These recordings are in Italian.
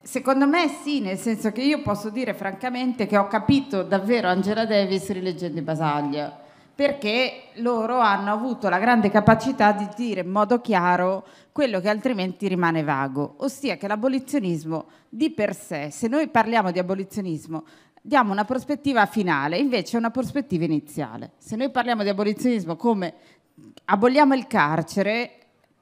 Secondo me sì, nel senso che io posso dire francamente che ho capito davvero Angela Davis rileggendo i Basaglia, perché loro hanno avuto la grande capacità di dire in modo chiaro quello che altrimenti rimane vago, ossia che l'abolizionismo di per sé, se noi parliamo di abolizionismo, diamo una prospettiva finale, invece è una prospettiva iniziale. Se noi parliamo di abolizionismo come aboliamo il carcere,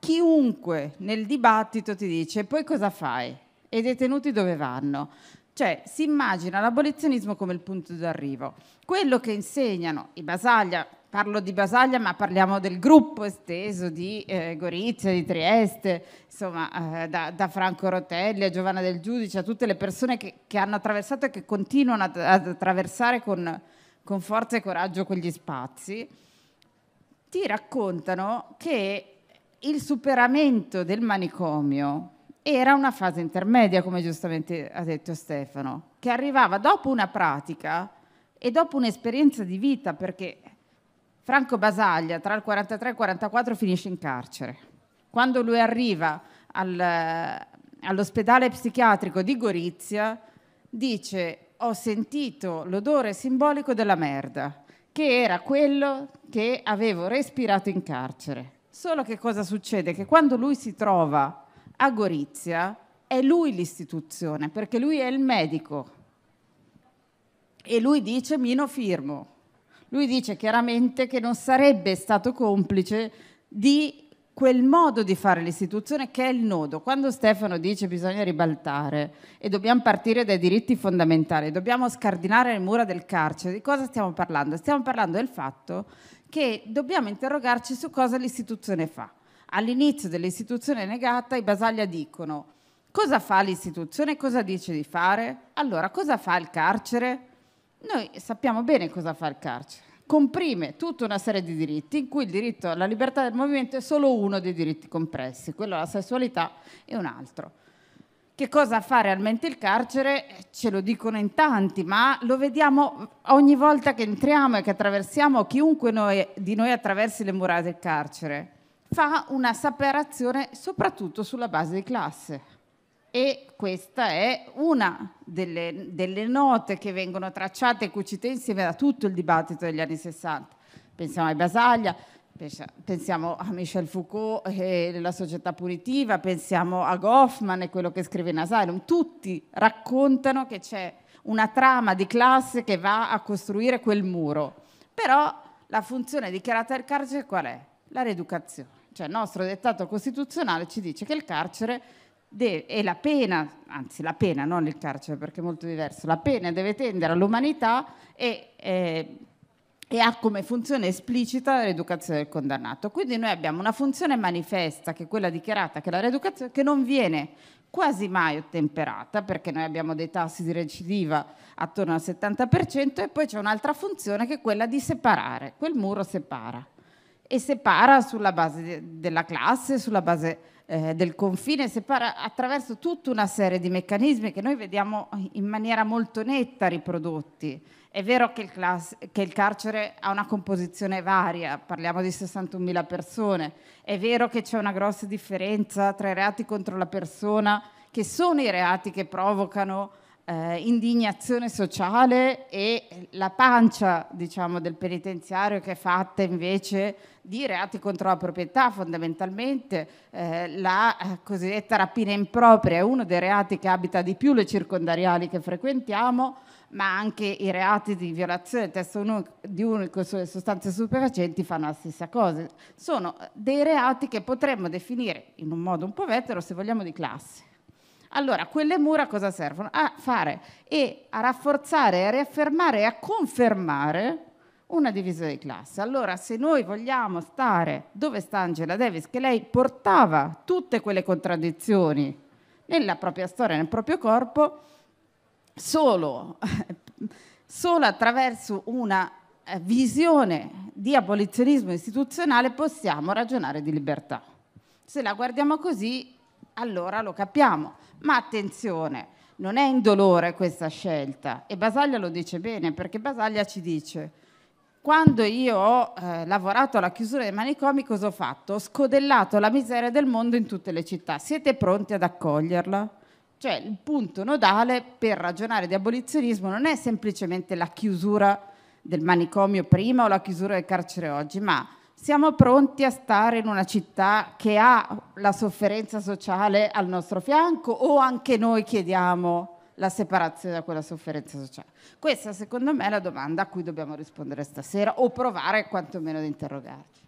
chiunque nel dibattito ti dice poi cosa fai? e i detenuti dove vanno? Cioè, si immagina l'abolizionismo come il punto d'arrivo. Quello che insegnano i Basaglia, parlo di Basaglia ma parliamo del gruppo esteso di eh, Gorizia, di Trieste, insomma, eh, da, da, Franco Rotelli a Giovanna del Giudice, a tutte le persone che, che hanno attraversato e che continuano ad, ad attraversare con, con forza e coraggio quegli spazi, ti raccontano che il superamento del manicomio era una fase intermedia, come giustamente ha detto Stefano, che arrivava dopo una pratica e dopo un'esperienza di vita, perché Franco Basaglia tra il 43 e il 44 finisce in carcere. Quando lui arriva al, all'ospedale psichiatrico di Gorizia, dice ho sentito l'odore simbolico della merda, che era quello che avevo respirato in carcere. Solo che cosa succede? Che quando lui si trova a Gorizia è lui l'istituzione, perché lui è il medico. E lui dice Mino firmo. Lui dice chiaramente che non sarebbe stato complice di quel modo di fare l'istituzione che è il nodo. Quando Stefano dice bisogna ribaltare e dobbiamo partire dai diritti fondamentali, dobbiamo scardinare le mura del carcere, di cosa stiamo parlando? Stiamo parlando del fatto che dobbiamo interrogarci su cosa l'istituzione fa. All'inizio dell'istituzione negata i Basaglia dicono cosa fa l'istituzione, cosa dice di fare, allora cosa fa il carcere? Noi sappiamo bene cosa fa il carcere. Comprime tutta una serie di diritti in cui il diritto alla libertà del movimento è solo uno dei diritti compressi, quello alla sessualità è un altro. Che cosa fa realmente il carcere? Eh, ce lo dicono in tanti, ma lo vediamo ogni volta che entriamo e che attraversiamo, chiunque noi, di noi attraversi le mura del carcere fa una separazione soprattutto sulla base di classe. E questa è una delle, delle note che vengono tracciate e cucite insieme da tutto il dibattito degli anni 60. Pensiamo ai Basaglia, pensiamo a Michel Foucault e la società punitiva, pensiamo a Goffman e quello che scrive in Asylum. Tutti raccontano che c'è una trama di classe che va a costruire quel muro. Però la funzione dichiarata del carcere qual è? La rieducazione cioè il nostro dettato costituzionale ci dice che il carcere deve, e la pena, anzi la pena, non il carcere perché è molto diverso, la pena deve tendere all'umanità e, eh, e ha come funzione esplicita la l'educazione del condannato. Quindi noi abbiamo una funzione manifesta, che è quella dichiarata, che la reeducazione, che non viene quasi mai ottemperata, perché noi abbiamo dei tassi di recidiva attorno al 70%, e poi c'è un'altra funzione che è quella di separare, quel muro separa e separa sulla base della classe, sulla base eh, del confine, separa attraverso tutta una serie di meccanismi che noi vediamo in maniera molto netta riprodotti. È vero che il, che il carcere ha una composizione varia, parliamo di 61.000 persone, è vero che c'è una grossa differenza tra i reati contro la persona, che sono i reati che provocano eh, indignazione sociale e la pancia diciamo, del penitenziario che è fatta invece di reati contro la proprietà fondamentalmente, eh, la eh, cosiddetta rapina impropria è uno dei reati che abita di più le circondariali che frequentiamo, ma anche i reati di violazione del testo unico, di unico sulle sostanze stupefacenti fanno la stessa cosa. Sono eh, dei reati che potremmo definire in un modo un po' vetero se vogliamo di classe. Allora, quelle mura cosa servono? A fare e a rafforzare, a riaffermare e a confermare una divisione di classe. Allora, se noi vogliamo stare dove sta Angela Davis, che lei portava tutte quelle contraddizioni nella propria storia, nel proprio corpo, solo, solo attraverso una eh, visione di abolizionismo istituzionale possiamo ragionare di libertà. Se la guardiamo così, allora lo capiamo. Ma attenzione, non è indolore questa scelta e Basaglia lo dice bene perché Basaglia ci dice quando io ho eh, lavorato alla chiusura dei manicomi cosa ho fatto? Ho scodellato la miseria del mondo in tutte le città, siete pronti ad accoglierla? Cioè il punto nodale per ragionare di abolizionismo non è semplicemente la chiusura del manicomio prima o la chiusura del carcere oggi, ma siamo pronti a stare in una città che ha la sofferenza sociale al nostro fianco o anche noi chiediamo la separazione da quella sofferenza sociale? Questa secondo me è la domanda a cui dobbiamo rispondere stasera o provare quantomeno ad interrogarci.